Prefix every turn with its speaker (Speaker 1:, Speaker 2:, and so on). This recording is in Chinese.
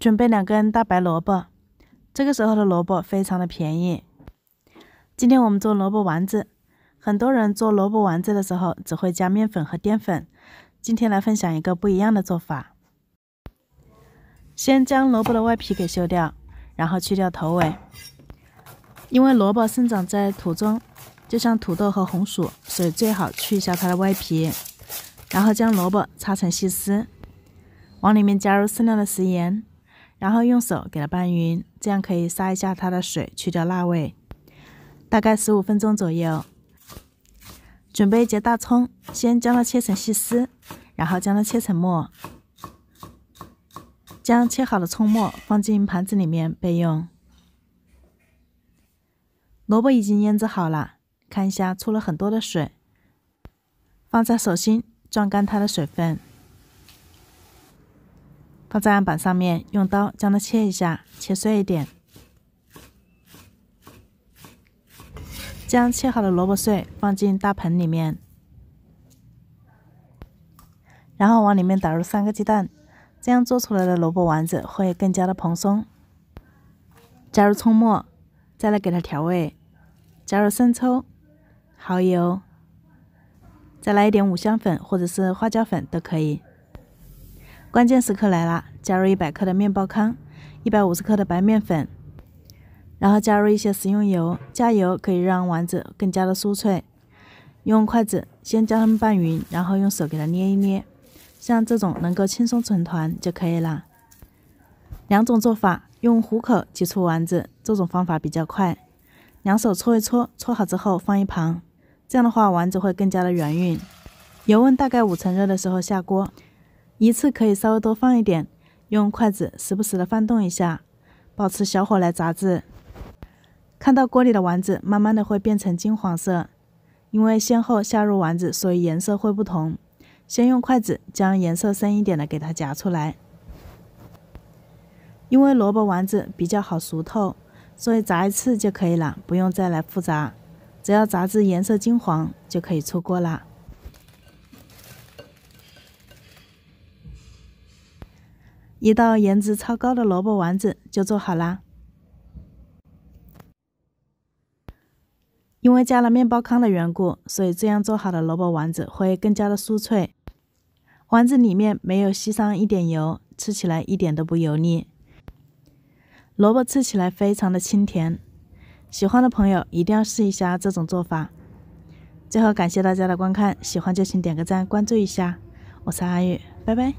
Speaker 1: 准备两根大白萝卜，这个时候的萝卜非常的便宜。今天我们做萝卜丸子，很多人做萝卜丸子的时候只会加面粉和淀粉，今天来分享一个不一样的做法。先将萝卜的外皮给修掉，然后去掉头尾，因为萝卜生长在土中，就像土豆和红薯，所以最好去一下它的外皮，然后将萝卜擦成细丝，往里面加入适量的食盐。然后用手给它拌匀，这样可以杀一下它的水，去掉辣味。大概十五分钟左右。准备一节大葱，先将它切成细丝，然后将它切成末。将切好的葱末放进盘子里面备用。萝卜已经腌制好了，看一下出了很多的水，放在手心攥干它的水分。放在案板上面，用刀将它切一下，切碎一点。将切好的萝卜碎放进大盆里面，然后往里面打入三个鸡蛋，这样做出来的萝卜丸子会更加的蓬松。加入葱末，再来给它调味，加入生抽、蚝油，再来一点五香粉或者是花椒粉都可以。关键时刻来啦，加入一百克的面包糠，一百五十克的白面粉，然后加入一些食用油，加油可以让丸子更加的酥脆。用筷子先将它们拌匀，然后用手给它捏一捏，像这种能够轻松成团就可以了。两种做法，用虎口挤出丸子，这种方法比较快。两手搓一搓，搓好之后放一旁，这样的话丸子会更加的圆润。油温大概五成热的时候下锅。一次可以稍微多放一点，用筷子时不时的翻动一下，保持小火来炸制。看到锅里的丸子慢慢的会变成金黄色，因为先后下入丸子，所以颜色会不同。先用筷子将颜色深一点的给它夹出来。因为萝卜丸子比较好熟透，所以炸一次就可以了，不用再来复炸。只要炸至颜色金黄就可以出锅啦。一道颜值超高的萝卜丸子就做好啦！因为加了面包糠的缘故，所以这样做好的萝卜丸子会更加的酥脆。丸子里面没有吸上一点油，吃起来一点都不油腻。萝卜吃起来非常的清甜，喜欢的朋友一定要试一下这种做法。最后感谢大家的观看，喜欢就请点个赞，关注一下。我是阿玉，拜拜。